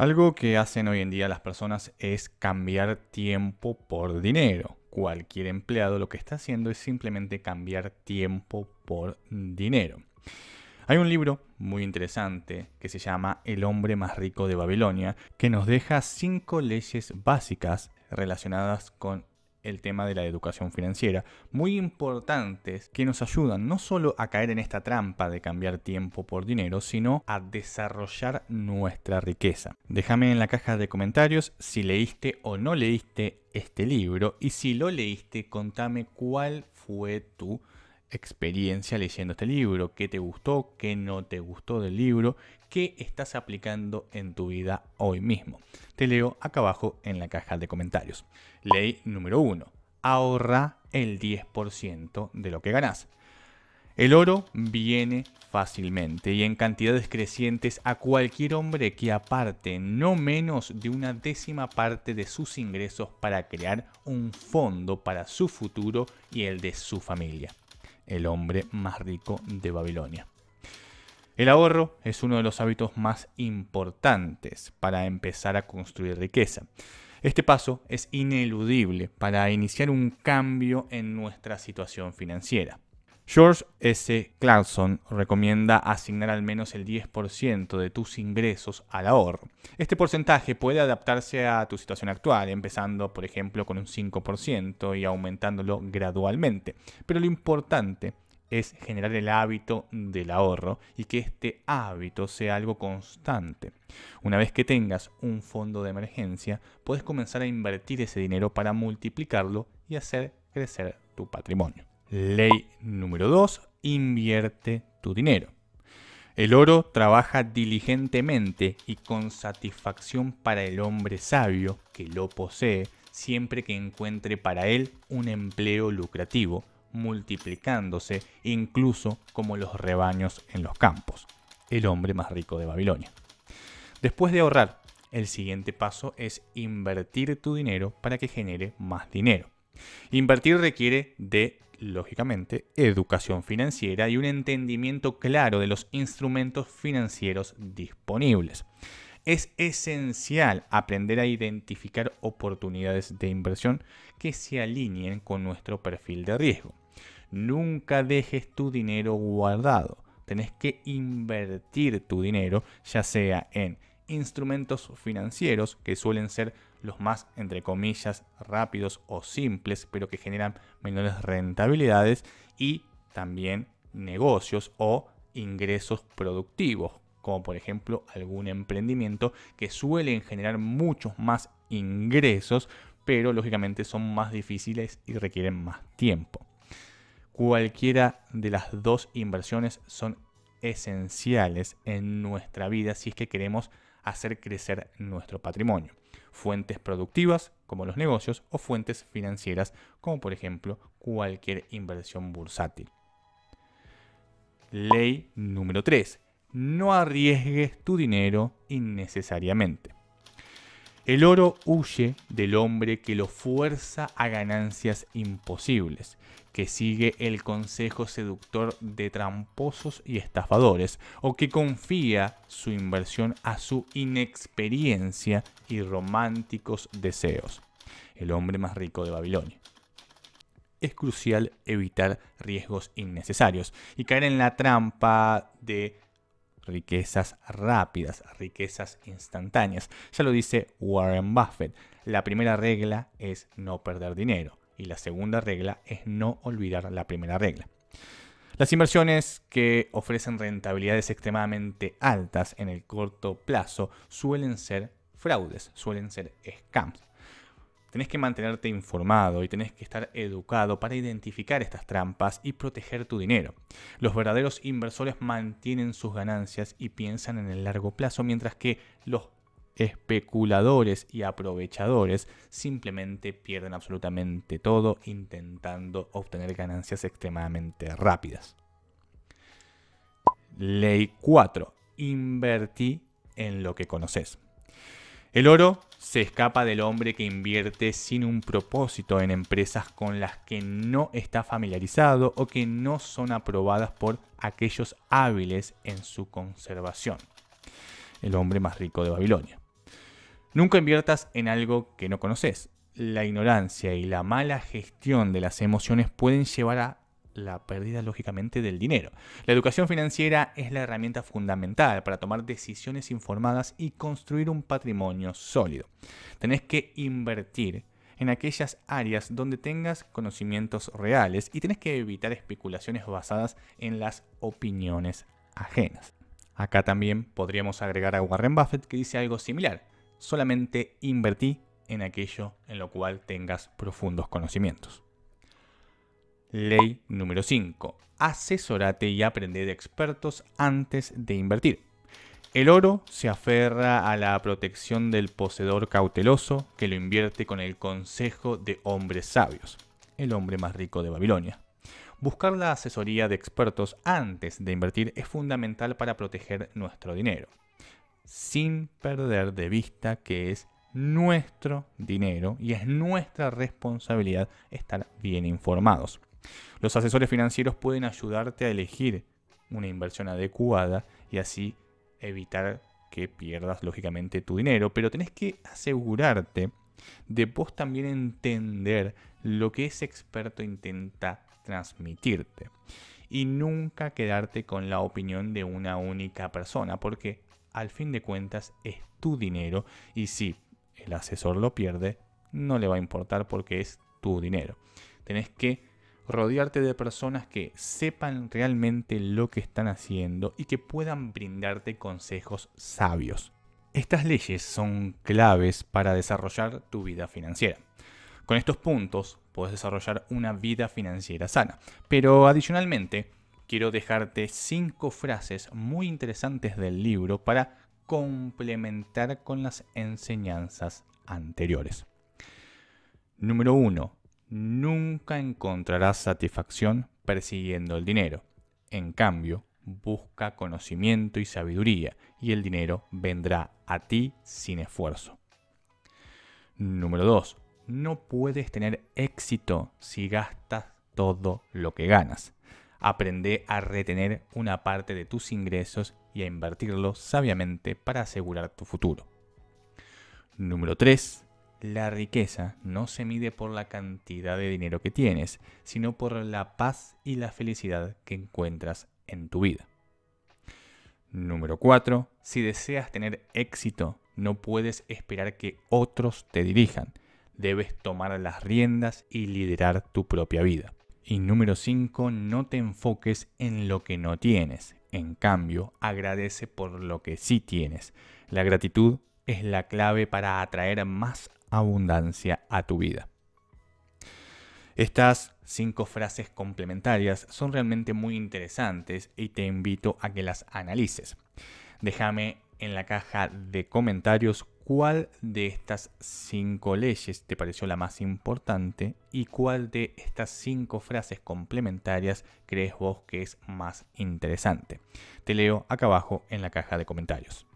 Algo que hacen hoy en día las personas es cambiar tiempo por dinero. Cualquier empleado lo que está haciendo es simplemente cambiar tiempo por dinero. Hay un libro muy interesante que se llama El hombre más rico de Babilonia, que nos deja cinco leyes básicas relacionadas con el tema de la educación financiera, muy importantes que nos ayudan no solo a caer en esta trampa de cambiar tiempo por dinero, sino a desarrollar nuestra riqueza. Déjame en la caja de comentarios si leíste o no leíste este libro y si lo leíste, contame cuál fue tu experiencia leyendo este libro, qué te gustó, qué no te gustó del libro, qué estás aplicando en tu vida hoy mismo. Te leo acá abajo en la caja de comentarios. Ley número 1. Ahorra el 10% de lo que ganas El oro viene fácilmente y en cantidades crecientes a cualquier hombre que aparte no menos de una décima parte de sus ingresos para crear un fondo para su futuro y el de su familia el hombre más rico de Babilonia. El ahorro es uno de los hábitos más importantes para empezar a construir riqueza. Este paso es ineludible para iniciar un cambio en nuestra situación financiera. George S. Clarkson recomienda asignar al menos el 10% de tus ingresos al ahorro. Este porcentaje puede adaptarse a tu situación actual, empezando por ejemplo con un 5% y aumentándolo gradualmente. Pero lo importante es generar el hábito del ahorro y que este hábito sea algo constante. Una vez que tengas un fondo de emergencia, puedes comenzar a invertir ese dinero para multiplicarlo y hacer crecer tu patrimonio. Ley número 2. Invierte tu dinero. El oro trabaja diligentemente y con satisfacción para el hombre sabio que lo posee siempre que encuentre para él un empleo lucrativo, multiplicándose incluso como los rebaños en los campos. El hombre más rico de Babilonia. Después de ahorrar, el siguiente paso es invertir tu dinero para que genere más dinero. Invertir requiere de lógicamente, educación financiera y un entendimiento claro de los instrumentos financieros disponibles. Es esencial aprender a identificar oportunidades de inversión que se alineen con nuestro perfil de riesgo. Nunca dejes tu dinero guardado. Tenés que invertir tu dinero, ya sea en instrumentos financieros que suelen ser los más, entre comillas, rápidos o simples, pero que generan menores rentabilidades y también negocios o ingresos productivos, como por ejemplo algún emprendimiento que suelen generar muchos más ingresos, pero lógicamente son más difíciles y requieren más tiempo. Cualquiera de las dos inversiones son esenciales en nuestra vida si es que queremos hacer crecer nuestro patrimonio fuentes productivas, como los negocios, o fuentes financieras, como por ejemplo cualquier inversión bursátil. Ley número 3. No arriesgues tu dinero innecesariamente. El oro huye del hombre que lo fuerza a ganancias imposibles que sigue el consejo seductor de tramposos y estafadores, o que confía su inversión a su inexperiencia y románticos deseos. El hombre más rico de Babilonia. Es crucial evitar riesgos innecesarios y caer en la trampa de riquezas rápidas, riquezas instantáneas. Ya lo dice Warren Buffett, la primera regla es no perder dinero y la segunda regla es no olvidar la primera regla. Las inversiones que ofrecen rentabilidades extremadamente altas en el corto plazo suelen ser fraudes, suelen ser scams. Tenés que mantenerte informado y tenés que estar educado para identificar estas trampas y proteger tu dinero. Los verdaderos inversores mantienen sus ganancias y piensan en el largo plazo, mientras que los especuladores y aprovechadores simplemente pierden absolutamente todo intentando obtener ganancias extremadamente rápidas. Ley 4. Invertí en lo que conoces. El oro se escapa del hombre que invierte sin un propósito en empresas con las que no está familiarizado o que no son aprobadas por aquellos hábiles en su conservación. El hombre más rico de Babilonia. Nunca inviertas en algo que no conoces. La ignorancia y la mala gestión de las emociones pueden llevar a la pérdida, lógicamente, del dinero. La educación financiera es la herramienta fundamental para tomar decisiones informadas y construir un patrimonio sólido. Tenés que invertir en aquellas áreas donde tengas conocimientos reales y tenés que evitar especulaciones basadas en las opiniones ajenas. Acá también podríamos agregar a Warren Buffett que dice algo similar solamente invertí en aquello en lo cual tengas profundos conocimientos. Ley número 5. Asesorate y aprende de expertos antes de invertir. El oro se aferra a la protección del poseedor cauteloso que lo invierte con el consejo de hombres sabios, el hombre más rico de Babilonia. Buscar la asesoría de expertos antes de invertir es fundamental para proteger nuestro dinero sin perder de vista que es nuestro dinero y es nuestra responsabilidad estar bien informados. Los asesores financieros pueden ayudarte a elegir una inversión adecuada y así evitar que pierdas lógicamente tu dinero, pero tenés que asegurarte de vos también entender lo que ese experto intenta transmitirte y nunca quedarte con la opinión de una única persona, porque al fin de cuentas es tu dinero y si el asesor lo pierde, no le va a importar porque es tu dinero. Tenés que rodearte de personas que sepan realmente lo que están haciendo y que puedan brindarte consejos sabios. Estas leyes son claves para desarrollar tu vida financiera. Con estos puntos puedes desarrollar una vida financiera sana, pero adicionalmente quiero dejarte cinco frases muy interesantes del libro para complementar con las enseñanzas anteriores. Número 1. Nunca encontrarás satisfacción persiguiendo el dinero. En cambio, busca conocimiento y sabiduría y el dinero vendrá a ti sin esfuerzo. Número 2. No puedes tener éxito si gastas todo lo que ganas. Aprende a retener una parte de tus ingresos y a invertirlos sabiamente para asegurar tu futuro. Número 3. La riqueza no se mide por la cantidad de dinero que tienes, sino por la paz y la felicidad que encuentras en tu vida. Número 4. Si deseas tener éxito, no puedes esperar que otros te dirijan. Debes tomar las riendas y liderar tu propia vida. Y número 5, no te enfoques en lo que no tienes. En cambio, agradece por lo que sí tienes. La gratitud es la clave para atraer más abundancia a tu vida. Estas cinco frases complementarias son realmente muy interesantes y te invito a que las analices. Déjame en la caja de comentarios ¿Cuál de estas cinco leyes te pareció la más importante y cuál de estas cinco frases complementarias crees vos que es más interesante? Te leo acá abajo en la caja de comentarios.